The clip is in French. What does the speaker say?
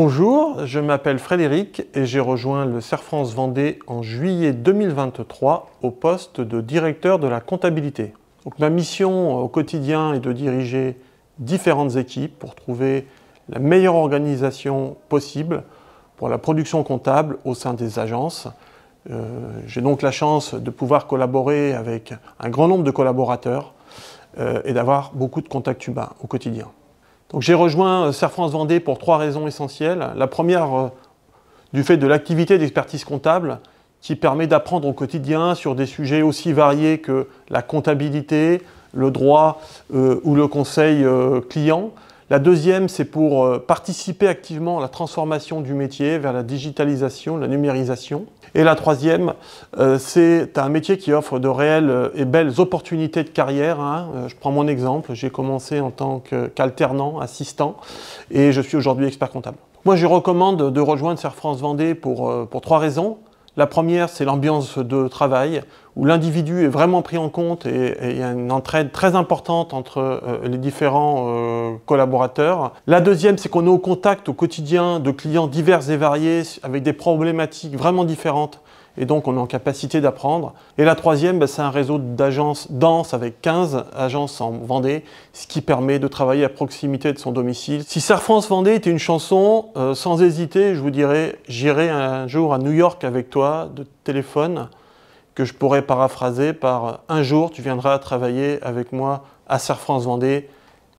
Bonjour, je m'appelle Frédéric et j'ai rejoint le France Vendée en juillet 2023 au poste de directeur de la comptabilité. ma mission euh, au quotidien est de diriger différentes équipes pour trouver la meilleure organisation possible pour la production comptable au sein des agences. Euh, j'ai donc la chance de pouvoir collaborer avec un grand nombre de collaborateurs euh, et d'avoir beaucoup de contacts humains au quotidien. Donc j'ai rejoint euh, Serre France Vendée pour trois raisons essentielles. La première, euh, du fait de l'activité d'expertise comptable qui permet d'apprendre au quotidien sur des sujets aussi variés que la comptabilité, le droit euh, ou le conseil client. La deuxième, c'est pour euh, participer activement à la transformation du métier vers la digitalisation, la numérisation. Et la troisième, euh, c'est un métier qui offre de réelles euh, et belles opportunités de carrière. Hein. Je prends mon exemple, j'ai commencé en tant qu'alternant, assistant, et je suis aujourd'hui expert comptable. Moi, je recommande de rejoindre Serre France Vendée pour, pour trois raisons. La première, c'est l'ambiance de travail, où l'individu est vraiment pris en compte et, il y a une entraide très importante entre euh, les différents euh, collaborateurs. La deuxième, c'est qu'on est au contact au quotidien de clients divers et variés, avec des problématiques vraiment différentes et donc on est en capacité d'apprendre. Et la troisième, bah, c'est un réseau d'agences dense avec 15 agences en Vendée, ce qui permet de travailler à proximité de son domicile. Si Serre France Vendée était une chanson, euh, sans hésiter, je vous dirais, j'irai un jour à New York avec toi, de téléphone, que je pourrais paraphraser par euh, un jour tu viendras travailler avec moi à Serre France Vendée